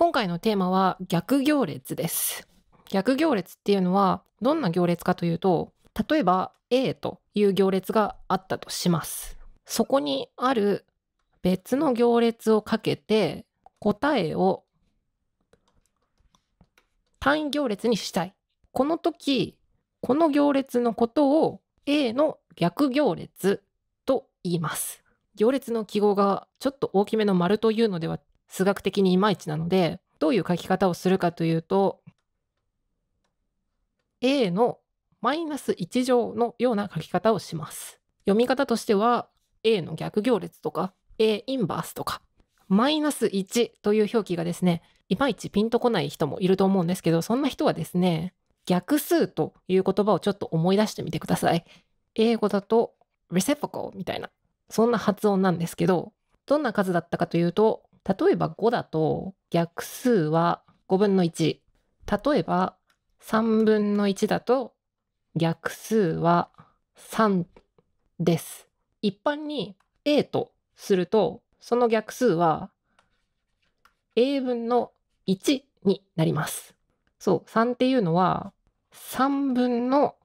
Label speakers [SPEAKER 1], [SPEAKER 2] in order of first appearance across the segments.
[SPEAKER 1] 今回のテーマは逆行列です。逆行列っていうのはどんな行列かというと、例えば A という行列があったとします。そこにある別の行列をかけて答えを単位行列にしたい。この時、この行列のことを A の逆行列と言います。行列の記号がちょっと大きめの丸というのでは数学的にいまいちなので、どういう書き方をするかというと、a のマイナス1乗のような書き方をします。読み方としては、a の逆行列とか、a インバースとか、マイナス1という表記がですね、いまいちピンとこない人もいると思うんですけど、そんな人はですね、逆数という言葉をちょっと思い出してみてください。英語だと reciprocal みたいな、そんな発音なんですけど、どんな数だったかというと、例えば5だと逆数は5分の1。例えば3分の1だと逆数は3です。一般に A とすると、その逆数は A 分の1になります。そう、3っていうのは3分の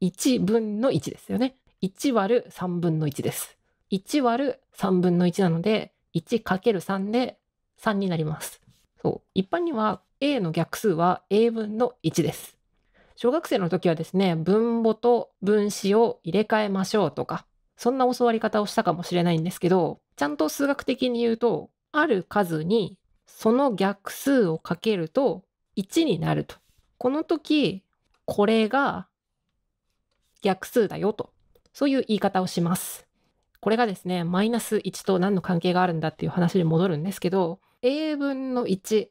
[SPEAKER 1] 1分の1ですよね。1割る3分の1です。1割る3分の1なので、1×3 で3になります。そう。一般には a の逆数は a 分の1です。小学生の時はですね、分母と分子を入れ替えましょうとか、そんな教わり方をしたかもしれないんですけど、ちゃんと数学的に言うと、ある数にその逆数をかけると1になると。この時、これが逆数だよと。そういう言い方をします。これがですね、マイナス1と何の関係があるんだっていう話に戻るんですけど、a 分の1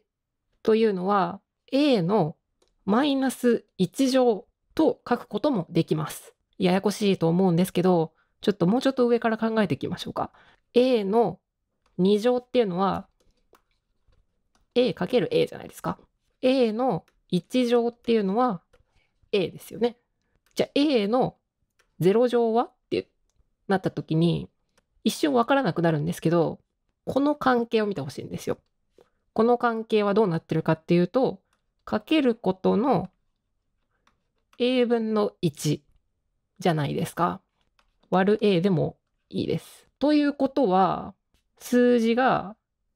[SPEAKER 1] というのは、a のマイナス1乗と書くこともできます。ややこしいと思うんですけど、ちょっともうちょっと上から考えていきましょうか。a の2乗っていうのは、a×a じゃないですか。a の1乗っていうのは a ですよね。じゃあ a の0乗はなった時に、一瞬わからなくなるんですけど、この関係を見てほしいんですよ。この関係はどうなってるかっていうと、かけることの英文の1じゃないですか。割る a でもいいです。ということは、数字が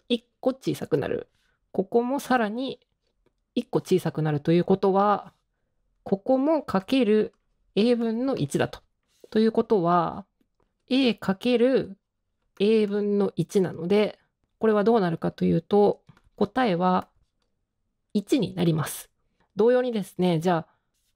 [SPEAKER 1] 1個小さくなる。ここもさらに1個小さくなるということは、ここもかける英文の1だと。ということは、a る a 分の1なので、これはどうなるかというと、答えは1になります。同様にですね、じゃあ、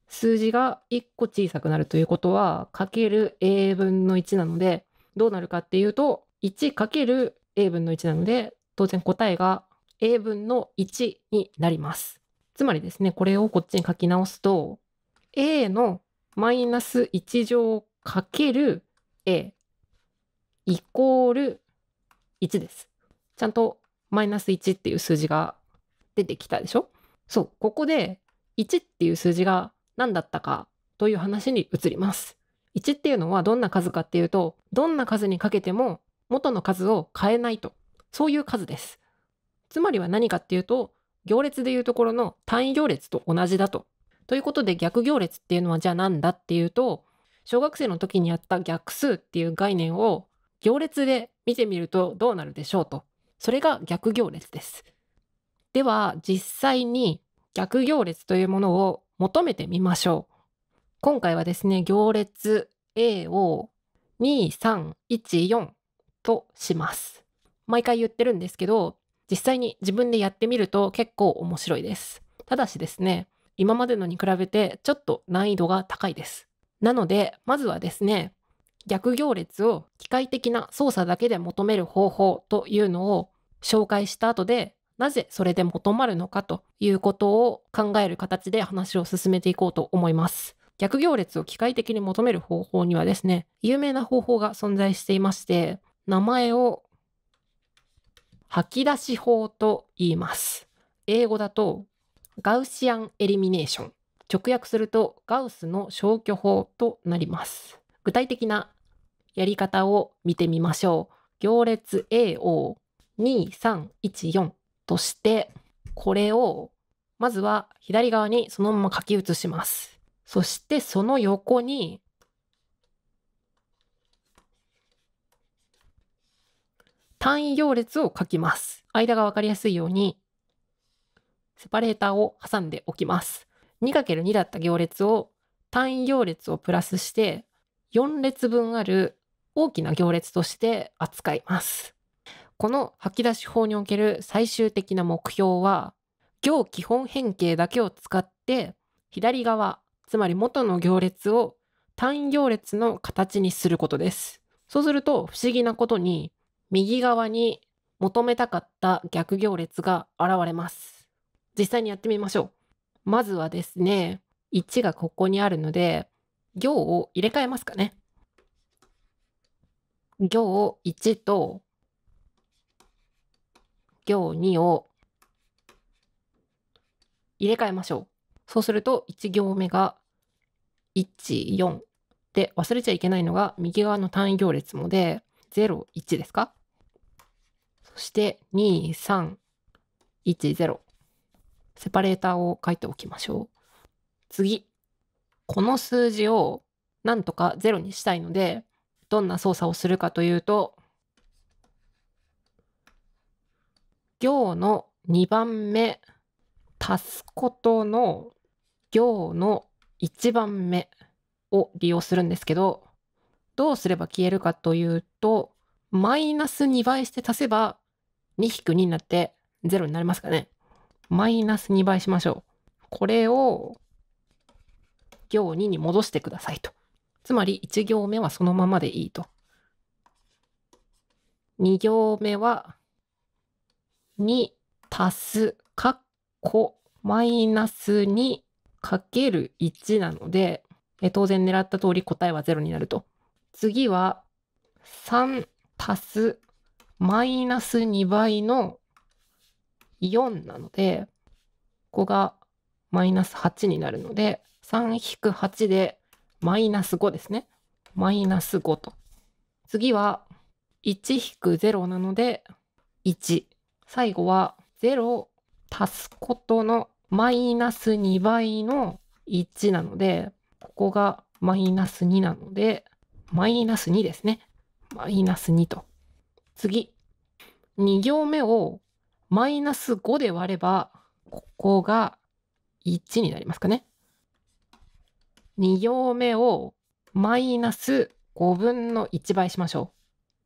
[SPEAKER 1] 数字が1個小さくなるということは、かける a 分の1なので、どうなるかっていうと、1る a 分の1なので、当然答えが a 分の1になります。つまりですね、これをこっちに書き直すと、a のマイナス1乗かける a イコール1です。ちゃんとマイナス1っていう数字が出てきたでしょそう、ここで1っていう数字が何だったかという話に移ります。1っていうのはどんな数かっていうと、どんな数にかけても元の数を変えないと。そういう数です。つまりは何かっていうと、行列でいうところの単位行列と同じだと。ということで逆行列っていうのはじゃあ何だっていうと、小学生の時にやった逆数っていう概念を行列で見てみるとどうなるでしょうと。それが逆行列です。では、実際に逆行列というものを求めてみましょう。今回はですね、行列 A を2314とします。毎回言ってるんですけど、実際に自分でやってみると結構面白いです。ただしですね、今までのに比べてちょっと難易度が高いです。なので、まずはですね、逆行列を機械的な操作だけで求める方法というのを紹介した後で、なぜそれで求まるのかということを考える形で話を進めていこうと思います。逆行列を機械的に求める方法にはですね、有名な方法が存在していまして、名前を吐き出し法と言います。英語だとガウシアンエリミネーション。直訳するとガウスの消去法となります。具体的なやり方を見てみましょう。行列 AO2314 として、これを、まずは左側にそのまま書き写します。そしてその横に、単位行列を書きます。間がわかりやすいように、セパレーターを挟んでおきます。2×2 だった行列を単位行列をプラスして、4列分ある大きな行列として扱います。この吐き出し法における最終的な目標は、行基本変形だけを使って左側、つまり元の行列を単位行列の形にすることです。そうすると不思議なことに右側に求めたかった逆行列が現れます。実際にやってみましょう。まずはですね、1がここにあるので、行を入れ替えますかね。行1と行2を入れ替えましょう。そうすると1行目が14で忘れちゃいけないのが右側の単位行列もで01ですかそして2310セパレーターを書いておきましょう。次この数字をなんとか0にしたいのでどんな操作をするかというと、行の2番目、足すことの行の1番目を利用するんですけど、どうすれば消えるかというと、マイナス2倍して足せば、2引く2になって0になりますかね。マイナス2倍しましょう。これを行2に戻してくださいと。つまり1行目はそのままでいいと。2行目は2足すかっこマイナス2かける1なので、え当然狙った通り答えは0になると。次は3足すマイナス2倍の4なので、ここがマイナス8になるので、3-8でマイナス5ですね。マイナス5と。次は、1-0なので、1。最後は、0足すことのマイナス2倍の1なので、ここがマイナス2なので、マイナス2ですね。マイナス2と。次。2行目をマイナス5で割れば、ここが1になりますかね。2行目をマイナス5分の1倍しましょ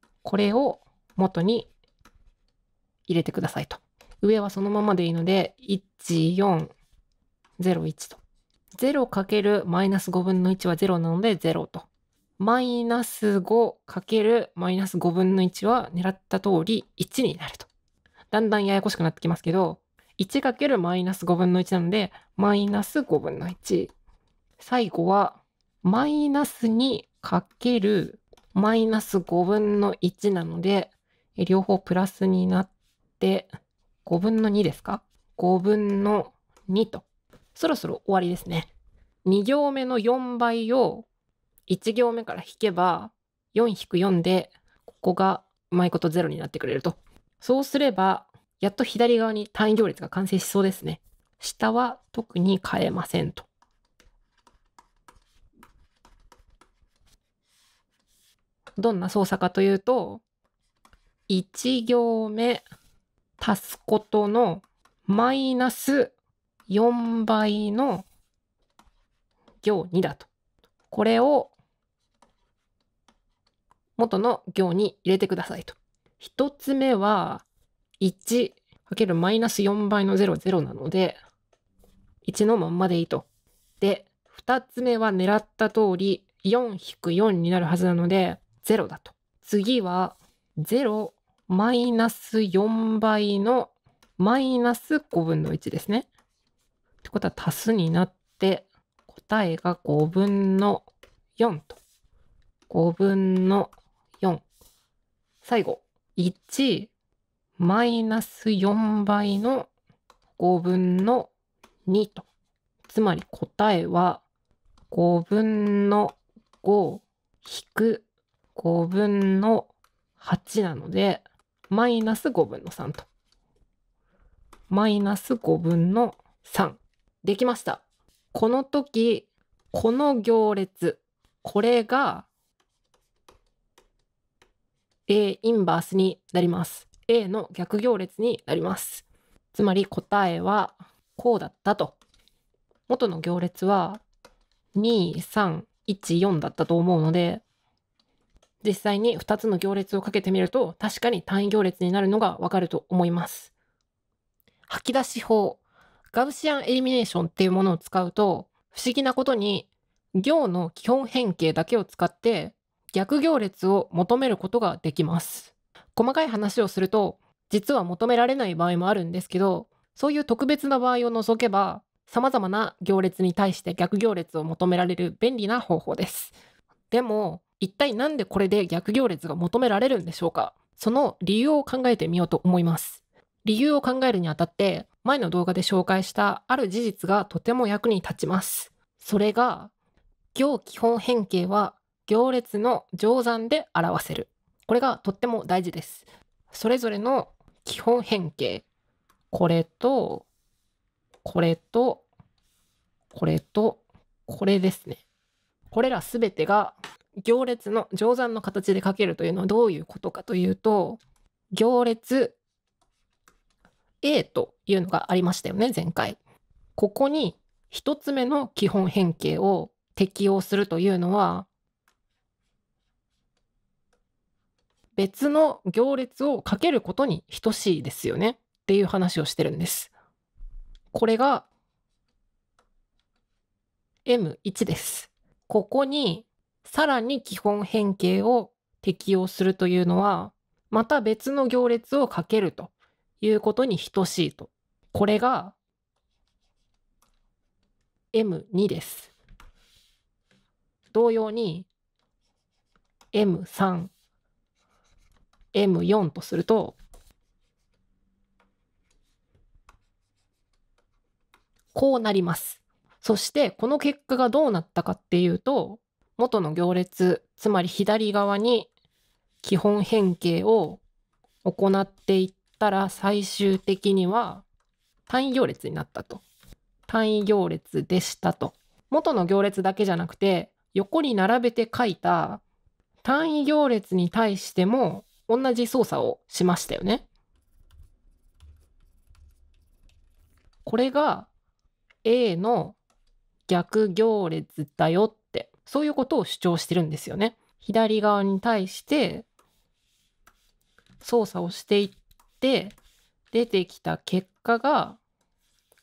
[SPEAKER 1] う。これを元に入れてくださいと。上はそのままでいいので、1401と。0× マイナス5分の1は0なので0と。マイナス 5× マイナス5分の1は狙った通り1になると。だんだんややこしくなってきますけど、1× マイナス5分の1なので、マイナス5分の1最後は、マイナス2かけるマイナス5分の1なので、両方プラスになって、5分の2ですか ?5 分の2と。そろそろ終わりですね。2行目の4倍を1行目から引けば、4-4で、ここがうまいこと0になってくれると。そうすれば、やっと左側に単位行列が完成しそうですね。下は特に変えませんと。どんな操作かというと、1行目足すことのマイナス4倍の行2だと。これを元の行に入れてくださいと。一つ目は 1× マイナス4倍の0、0なので、1のまんまでいいと。で、二つ目は狙った通り4-4になるはずなので、0だと。次は0マイナス4倍のマイナス5分の1ですね。ってことは足すになって答えが5分の4と。5分の4。最後、1マイナス4倍の5分の2と。つまり答えは5分の5引く5分の8なので、マイナス5分の3と。マイナス5分の3。できました。この時、この行列、これが A インバースになります。A の逆行列になります。つまり答えはこうだったと。元の行列は2314だったと思うので、実際に2つの行列をかけてみると、確かに単位行列になるのがわかると思います。吐き出し法。ガウシアンエリミネーションっていうものを使うと、不思議なことに、行の基本変形だけを使って、逆行列を求めることができます。細かい話をすると、実は求められない場合もあるんですけど、そういう特別な場合を除けば、様々な行列に対して逆行列を求められる便利な方法です。でも、一体なんでこれで逆行列が求められるんでしょうかその理由を考えてみようと思います。理由を考えるにあたって、前の動画で紹介したある事実がとても役に立ちます。それが、行基本変形は行列の乗算で表せる。これがとっても大事です。それぞれの基本変形。これと、これと、これと、これですね。これらすべてが行列の乗算の形で書けるというのはどういうことかというと、行列 A というのがありましたよね、前回。ここに1つ目の基本変形を適用するというのは、別の行列を書けることに等しいですよねっていう話をしてるんです。これが M1 です。ここにさらに基本変形を適用するというのは、また別の行列をかけるということに等しいと。これが M2 です。同様に M3、M4 とすると、こうなります。そして、この結果がどうなったかっていうと、元の行列、つまり左側に基本変形を行っていったら最終的には単位行列になったと。単位行列でしたと。元の行列だけじゃなくて横に並べて書いた単位行列に対しても同じ操作をしましたよね。これが A の逆行列だよそういうことを主張してるんですよね。左側に対して操作をしていって出てきた結果が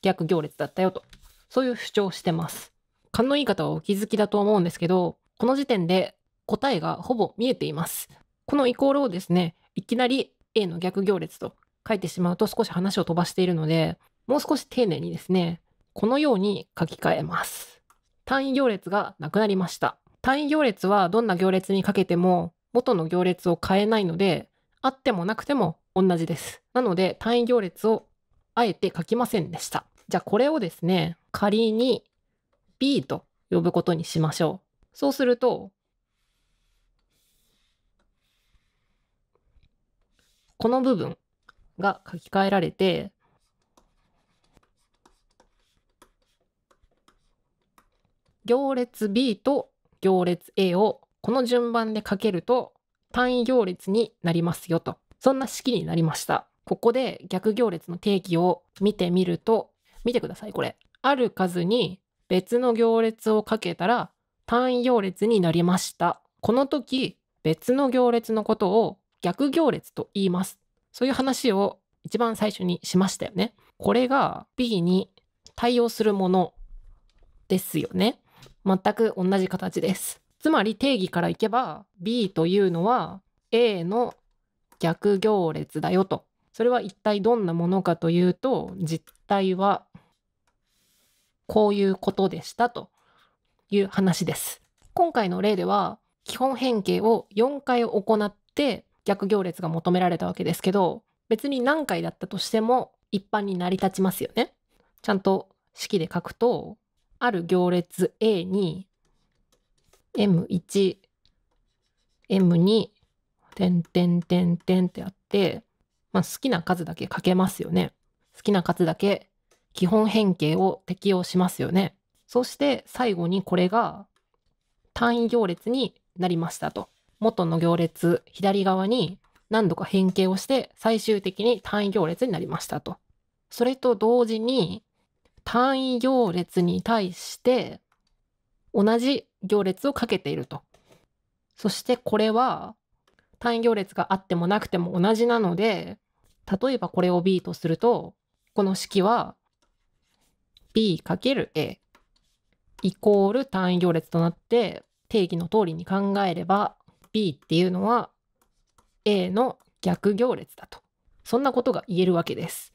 [SPEAKER 1] 逆行列だったよとそういう主張をしてます。勘のいい方はお気づきだと思うんですけどこの時点で答えがほぼ見えています。このイコールをですねいきなり A の逆行列と書いてしまうと少し話を飛ばしているのでもう少し丁寧にですねこのように書き換えます。単位行列がなくなりました。単位行列はどんな行列にかけても元の行列を変えないので、あってもなくても同じです。なので単位行列をあえて書きませんでした。じゃあこれをですね、仮に B と呼ぶことにしましょう。そうすると、この部分が書き換えられて、行列 B と行列 A をこの順番でかけると単位行列になりますよと。そんな式になりました。ここで逆行列の定義を見てみると、見てください、これ。ある数に別の行列をかけたら単位行列になりました。この時、別の行列のことを逆行列と言います。そういう話を一番最初にしましたよね。これが B に対応するものですよね。全く同じ形です。つまり定義からいけば B というのは A の逆行列だよと。それは一体どんなものかというと実態はこういうことでしたという話です。今回の例では基本変形を4回行って逆行列が求められたわけですけど別に何回だったとしても一般に成り立ちますよね。ちゃんと式で書くとある行列 A に M1、M2、点点点点ってあって、まあ、好きな数だけ書けますよね。好きな数だけ基本変形を適用しますよね。そして最後にこれが単位行列になりましたと。元の行列左側に何度か変形をして最終的に単位行列になりましたと。それと同時に単位行列に対して同じ行列をかけていると。そしてこれは単位行列があってもなくても同じなので、例えばこれを B とすると、この式は B×A イコール単位行列となって定義の通りに考えれば B っていうのは A の逆行列だと。そんなことが言えるわけです。